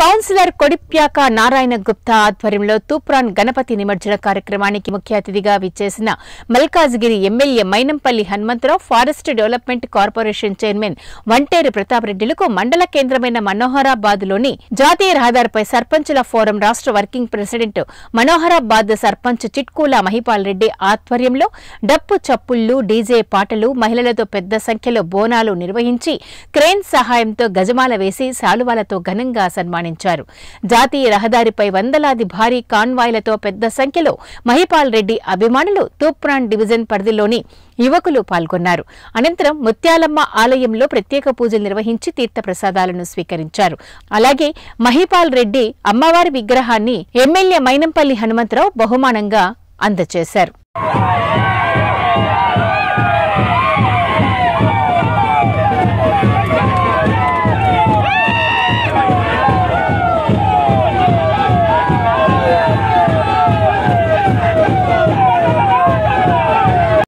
councillor కొడిప్యాక Narayana Gupta ఆధ్వర్యంలో తూప్రాన్ గణపతి నిమజ్జన కార్యక్రమానికి ముఖ్య అతిథిగా విచ్చేసిన Malkajgiri MLA Mynampally Hanumantharao forest development corporation chairman Vanteru Pratap రెడ్డిలకు మండల కేంద్రమైన మనోహరాబాద్లోని జాతీయ రహదారిపై సర్పంచుల ఫోరం రాష్ట వర్కింగ్ ప్రెసిడెంట్ మనోహరాబాద్ సర్పంచ్ చిట్కూల మహిపాల్ రెడ్డి ఆధ్వర్యంలో డప్పు చప్పుళ్లు డీజే పాటలు మహిళలతో పెద్ద సంఖ్యలో బోనాలు నిర్వహించి క్రేన్ సహాయంతో గజమాల వేసి శాలువాలతో ఘనంగా సన్మానించారు ప్రారంభించారు జాతీయ రహదారిపై వందలాది భారీ కాన్వాయ్లతో పెద్ద సంఖ్యలో మహిపాల్ రెడ్డి అభిమానులు తూప్రాన్ డివిజన్ పరిధిలోని యువకులు పాల్గొన్నారు అనంతరం ముత్యాలమ్మ ఆలయంలో ప్రత్యేక పూజలు నిర్వహించి తీర్థప్రసాదాలను స్వీకరించారు అలాగే మహిపాల్ రెడ్డి అమ్మవారి విగ్రహాన్ని ఎమ్మెల్యే మైనంపల్లి హనుమంతరావు బహుమానంగా అందజేశారు